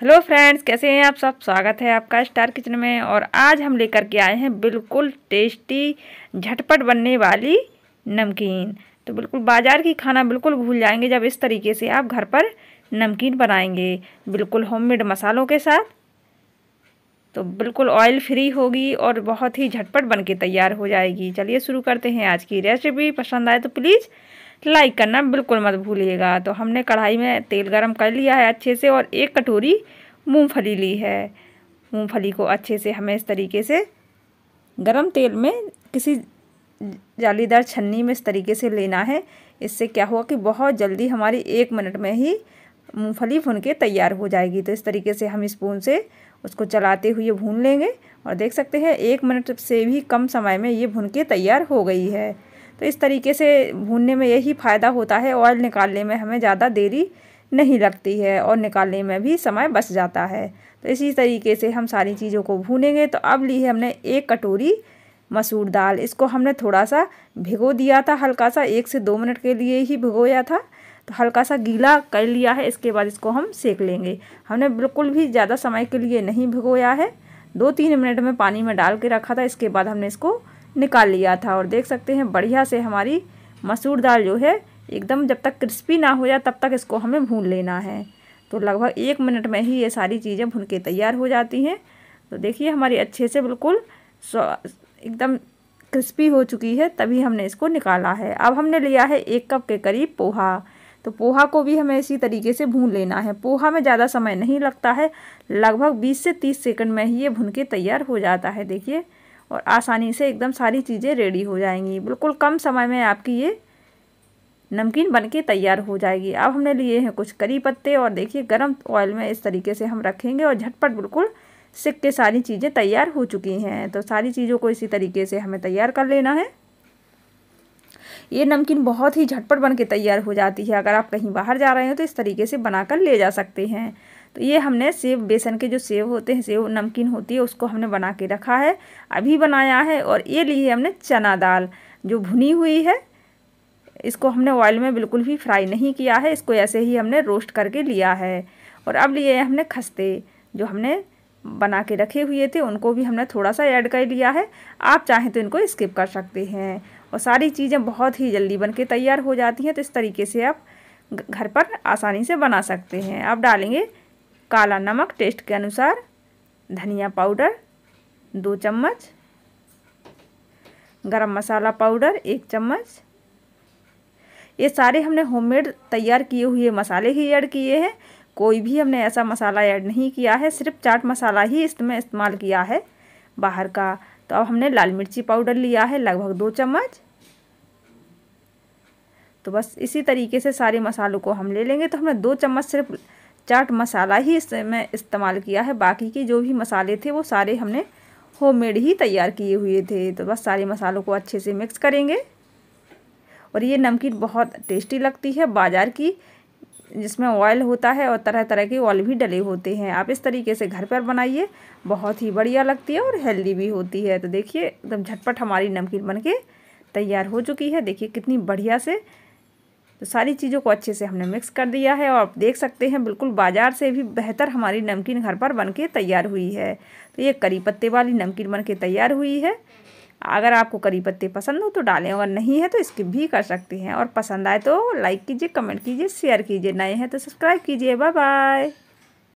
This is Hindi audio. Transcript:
हेलो फ्रेंड्स कैसे हैं आप सब स्वागत है आपका स्टार किचन में और आज हम लेकर के आए हैं बिल्कुल टेस्टी झटपट बनने वाली नमकीन तो बिल्कुल बाज़ार की खाना बिल्कुल भूल जाएंगे जब इस तरीके से आप घर पर नमकीन बनाएंगे बिल्कुल होममेड मसालों के साथ तो बिल्कुल ऑयल फ्री होगी और बहुत ही झटपट बन के तैयार हो जाएगी चलिए शुरू करते हैं आज की रेसिपी पसंद आए तो प्लीज़ लाइक करना बिल्कुल मत भूलिएगा तो हमने कढ़ाई में तेल गरम कर लिया है अच्छे से और एक कटोरी मूंगफली ली है मूंगफली को अच्छे से हमें इस तरीके से गरम तेल में किसी जालीदार छन्नी में इस तरीके से लेना है इससे क्या हुआ कि बहुत जल्दी हमारी एक मिनट में ही मूंगफली भुन के तैयार हो जाएगी तो इस तरीके से हम स्पून से उसको चलाते हुए भून लेंगे और देख सकते हैं एक मिनट से भी कम समय में ये भुन के तैयार हो गई है तो इस तरीके से भूनने में यही फ़ायदा होता है ऑयल निकालने में हमें ज़्यादा देरी नहीं लगती है और निकालने में भी समय बच जाता है तो इसी तरीके से हम सारी चीज़ों को भूनेंगे तो अब ली है हमने एक कटोरी मसूर दाल इसको हमने थोड़ा सा भिगो दिया था हल्का सा एक से दो मिनट के लिए ही भिगोया था तो हल्का सा गीला कर लिया है इसके बाद इसको हम सेक लेंगे हमने बिल्कुल भी ज़्यादा समय के लिए नहीं भिगोया है दो तीन मिनट में पानी में डाल के रखा था इसके बाद हमने इसको निकाल लिया था और देख सकते हैं बढ़िया से हमारी मसूर दाल जो है एकदम जब तक क्रिस्पी ना हो जाए तब तक इसको हमें भून लेना है तो लगभग एक मिनट में ही ये सारी चीज़ें भून के तैयार हो जाती हैं तो देखिए हमारी अच्छे से बिल्कुल एकदम क्रिस्पी हो चुकी है तभी हमने इसको निकाला है अब हमने लिया है एक कप के करीब पोहा तो पोहा को भी हमें इसी तरीके से भून लेना है पोहा में ज़्यादा समय नहीं लगता है लगभग 20 से 30 सेकंड में ही ये भून के तैयार हो जाता है देखिए और आसानी से एकदम सारी चीज़ें रेडी हो जाएंगी बिल्कुल कम समय में आपकी ये नमकीन बनके तैयार हो जाएगी अब हमने लिए हैं कुछ करी पत्ते और देखिए गरम ऑयल में इस तरीके से हम रखेंगे और झटपट बिल्कुल सिक के सारी चीज़ें तैयार हो चुकी हैं तो सारी चीज़ों को इसी तरीके से हमें तैयार कर लेना है ये नमकीन बहुत ही झटपट बन के तैयार हो जाती है अगर आप कहीं बाहर जा रहे हो तो इस तरीके से बना ले जा सकते हैं तो ये हमने सेव बेसन के जो सेव होते हैं सेव नमकीन होती है उसको हमने बना के रखा है अभी बनाया है और ये ली है हमने चना दाल जो भुनी हुई है इसको हमने ऑयल में बिल्कुल भी फ्राई नहीं किया है इसको ऐसे ही हमने रोस्ट करके लिया है और अब लिए हमने खस्ते जो हमने बना के रखे हुए थे उनको भी हमने थोड़ा सा ऐड कर लिया है आप चाहें तो इनको स्किप कर सकते हैं और सारी चीज़ें बहुत ही जल्दी बन के तैयार हो जाती हैं तो इस तरीके से आप घर पर आसानी से बना सकते हैं आप डालेंगे काला नमक टेस्ट के अनुसार धनिया पाउडर दो चम्मच गरम मसाला पाउडर एक चम्मच ये सारे हमने होममेड तैयार किए हुए मसाले ही ऐड किए हैं कोई भी हमने ऐसा मसाला ऐड नहीं किया है सिर्फ चाट मसाला ही इसमें इस्तेमाल किया है बाहर का तो अब हमने लाल मिर्ची पाउडर लिया है लगभग दो चम्मच तो बस इसी तरीके से सारे मसालों को हम ले लेंगे तो हमने दो चम्मच सिर्फ चाट मसाला ही इसमें इस्तेमाल किया है बाकी के जो भी मसाले थे वो सारे हमने होममेड ही तैयार किए हुए थे तो बस सारे मसालों को अच्छे से मिक्स करेंगे और ये नमकीन बहुत टेस्टी लगती है बाज़ार की जिसमें ऑयल होता है और तरह तरह के ऑयल भी डले होते हैं आप इस तरीके से घर पर बनाइए बहुत ही बढ़िया लगती है और हेल्दी भी होती है तो देखिए एकदम झटपट हमारी नमकीन बन के तैयार हो चुकी है देखिए कितनी बढ़िया से तो सारी चीज़ों को अच्छे से हमने मिक्स कर दिया है और आप देख सकते हैं बिल्कुल बाज़ार से भी बेहतर हमारी नमकीन घर पर बन के तैयार हुई है तो ये करी पत्ते वाली नमकीन बन के तैयार हुई है अगर आपको करी पत्ते पसंद हो तो डालें अगर नहीं है तो स्किप भी कर सकते हैं और पसंद आए तो लाइक कीजिए कमेंट कीजिए शेयर कीजिए नए हैं तो सब्सक्राइब कीजिए बाय बाय